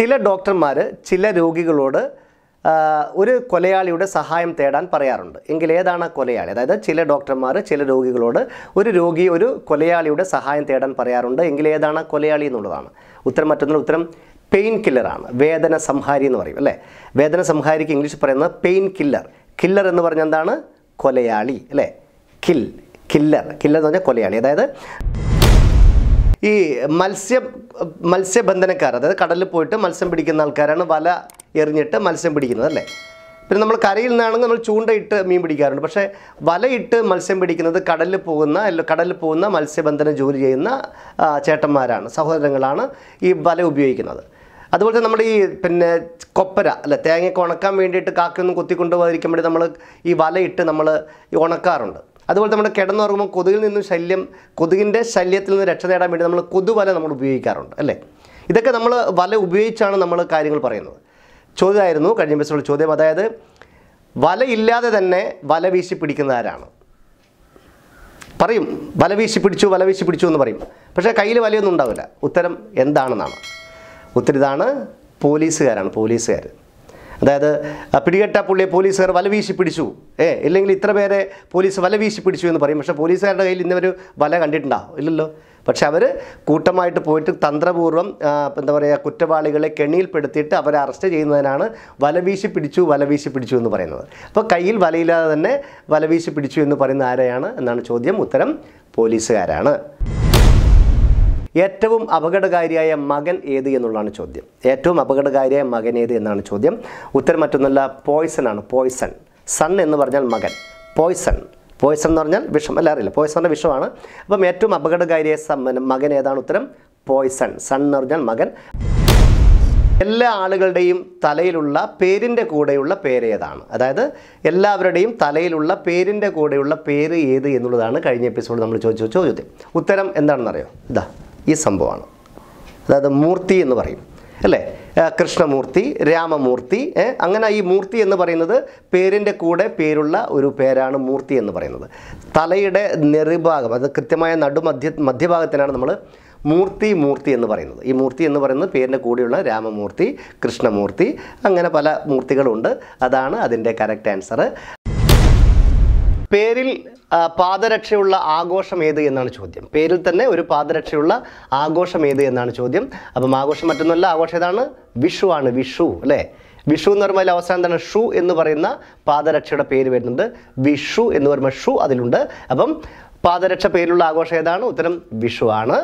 ചില ഡോക്ടർമാർ ചില രോഗികളോട് ഒരു കൊലയാളിയുടെ സഹായം തേടാൻ പറയാറുണ്ട് എങ്കിൽ ഏതാണ് കൊലയാളി അതായത് ചില ഡോക്ടർമാർ ചില രോഗികളോട് ഒരു രോഗി ഒരു കൊലയാളിയുടെ സഹായം തേടാൻ പറയാറുണ്ട് എങ്കിൽ ഏതാണ് കൊലയാളി എന്നുള്ളതാണ് ഉത്തരം മറ്റൊന്നും ഉത്തരം പെയിൻ കില്ലറാണ് വേദന സംഹാരി എന്ന് പറയും അല്ലേ വേദന സംഹാരിക്ക് ഇംഗ്ലീഷ് പറയുന്നത് പെയിൻ കില്ലർ കില്ലർ എന്ന് പറഞ്ഞ എന്താണ് കൊലയാളി അല്ലേ കിൽ കില്ലർ കില്ലർ എന്ന് പറഞ്ഞാൽ കൊലയാളി അതായത് ഈ മത്സ്യ മത്സ്യബന്ധനക്കാർ അതായത് കടലിൽ പോയിട്ട് മത്സ്യം പിടിക്കുന്ന ആൾക്കാരാണ് വല എറിഞ്ഞിട്ട് മത്സ്യം പിടിക്കുന്നത് അല്ലേ പിന്നെ നമ്മൾ കരയിൽ നിന്നാണെങ്കിൽ നമ്മൾ ചൂണ്ടയിട്ട് മീൻ പിടിക്കാറുണ്ട് പക്ഷേ വലയിട്ട് മത്സ്യം പിടിക്കുന്നത് കടലിൽ പോകുന്ന കടലിൽ പോകുന്ന മത്സ്യബന്ധന ജോലി ചെയ്യുന്ന ചേട്ടന്മാരാണ് സഹോദരങ്ങളാണ് ഈ വല ഉപയോഗിക്കുന്നത് അതുപോലെ തന്നെ നമ്മുടെ ഈ പിന്നെ കൊപ്പര അല്ല തേങ്ങയ്ക്ക് ഉണക്കാൻ വേണ്ടിയിട്ട് കാക്കയൊന്നും കൊത്തിക്കൊണ്ടുപോകാതിരിക്കാൻ വേണ്ടി നമ്മൾ ഈ വലയിട്ട് നമ്മൾ ഉണക്കാറുണ്ട് അതുപോലെ നമ്മൾ കിടന്നുറങ്ങുമ്പോൾ കൊതുകിൽ നിന്നും ശല്യം കൊതുകിൻ്റെ ശല്യത്തിൽ നിന്ന് രക്ഷ നേടാൻ വേണ്ടി നമ്മൾ കൊതുവല നമ്മൾ ഉപയോഗിക്കാറുണ്ട് അല്ലേ ഇതൊക്കെ നമ്മൾ വല ഉപയോഗിച്ചാണ് നമ്മൾ കാര്യങ്ങൾ പറയുന്നത് ചോദ്യമായിരുന്നു കഴിഞ്ഞ ബസ്സിലുള്ള ചോദ്യം അതായത് വലയില്ലാതെ തന്നെ വല വീശി പിടിക്കുന്ന ആരാണ് പറയും വല വീശി പിടിച്ചു വല വീശി പിടിച്ചു എന്ന് പറയും പക്ഷേ കയ്യിൽ വലയൊന്നും ഉണ്ടാവില്ല ഉത്തരം എന്താണെന്നാണ് ഉത്തരം ഇതാണ് പോലീസുകാരാണ് പോലീസുകാർ അതായത് പിടികെട്ട പുള്ളിയെ പോലീസുകാർ വലവീശി പിടിച്ചു ഏ ഇല്ലെങ്കിൽ ഇത്ര പേരെ പോലീസ് വലവീശി പിടിച്ചു എന്ന് പറയും പക്ഷേ പോലീസുകാരുടെ കയ്യിൽ ഇന്നവർ വല കണ്ടിട്ടുണ്ടാവും ഇല്ലല്ലോ പക്ഷെ അവർ കൂട്ടമായിട്ട് പോയിട്ട് തന്ത്രപൂർവ്വം എന്താ പറയുക കുറ്റവാളികളെ കെണിയിൽപ്പെടുത്തിയിട്ട് അവരെ അറസ്റ്റ് ചെയ്യുന്നതിനാണ് വലവീശി പിടിച്ചു വലവീശി പിടിച്ചു എന്ന് പറയുന്നത് അപ്പോൾ കയ്യിൽ വലയില്ലാതെ തന്നെ വലവീശി പിടിച്ചു എന്ന് പറയുന്ന ആരെയാണ് എന്നാണ് ചോദ്യം ഉത്തരം പോലീസുകാരാണ് ഏറ്റവും അപകടകാരിയായ മകൻ ഏത് എന്നുള്ളതാണ് ചോദ്യം ഏറ്റവും അപകടകാരിയായ മകൻ ഏത് എന്നാണ് ചോദ്യം ഉത്തരം മറ്റൊന്നല്ല പോയ്സൺ ആണ് പോയ്സൺ സൺ എന്ന് പറഞ്ഞാൽ മകൻ പോയ്സൺ പോയ്സൺ എന്ന് പറഞ്ഞാൽ വിഷം അല്ല അറിയില്ല പോയ്സൺ വിഷമാണ് അപ്പം ഏറ്റവും അപകടകാരിയായ മകൻ ഏതാണ് ഉത്തരം പോയ്സൺ സൺ എന്ന് പറഞ്ഞാൽ മകൻ എല്ലാ ആളുകളുടെയും തലയിലുള്ള പേരിൻ്റെ കൂടെയുള്ള പേര് ഏതാണ് അതായത് എല്ലാവരുടെയും തലയിലുള്ള പേരിൻ്റെ കൂടെയുള്ള പേര് ഏത് എന്നുള്ളതാണ് കഴിഞ്ഞ എപ്പിസോഡ് നമ്മൾ ചോദിച്ച ചോദ്യം ഉത്തരം എന്താണെന്നറിയോ ഇതാ ഈ സംഭവമാണ് അതായത് മൂർത്തി എന്ന് പറയും അല്ലേ കൃഷ്ണമൂർത്തി രാമമൂർത്തി അങ്ങനെ ഈ മൂർത്തി എന്ന് പറയുന്നത് പേരിൻ്റെ കൂടെ പേരുള്ള ഒരു പേരാണ് മൂർത്തി എന്ന് പറയുന്നത് തലയുടെ നെറിഭാഗം അത് കൃത്യമായ നടുമധ്യ മധ്യഭാഗത്തിനാണ് നമ്മൾ മൂർത്തി മൂർത്തി എന്ന് പറയുന്നത് ഈ മൂർത്തി എന്ന് പറയുന്നത് പേരിൻ്റെ കൂടെയുള്ള രാമമൂർത്തി കൃഷ്ണമൂർത്തി അങ്ങനെ പല മൂർത്തികളുണ്ട് അതാണ് അതിൻ്റെ കറക്റ്റ് ആൻസർ പേരിൽ പാദരക്ഷയുള്ള ആഘോഷം ഏത് എന്നാണ് ചോദ്യം പേരിൽ തന്നെ ഒരു പാദരക്ഷയുള്ള ആഘോഷം ഏത് എന്നാണ് ചോദ്യം അപ്പം ആഘോഷം മറ്റൊന്നുമല്ല ആഘോഷം ഏതാണ് വിഷു ആണ് വിഷു അല്ലേ വിഷു എന്ന് പറയുമ്പോൾ അവസാനം തന്നെ ഷു എന്ന് പറയുന്ന പാദരക്ഷയുടെ പേര് വരുന്നത് വിഷു എന്ന് പറയുമ്പോൾ ഷു അതിലുണ്ട് അപ്പം പാദരക്ഷ പേരിലുള്ള ആഘോഷം ഏതാണ് ഉത്തരം വിഷു ആണ്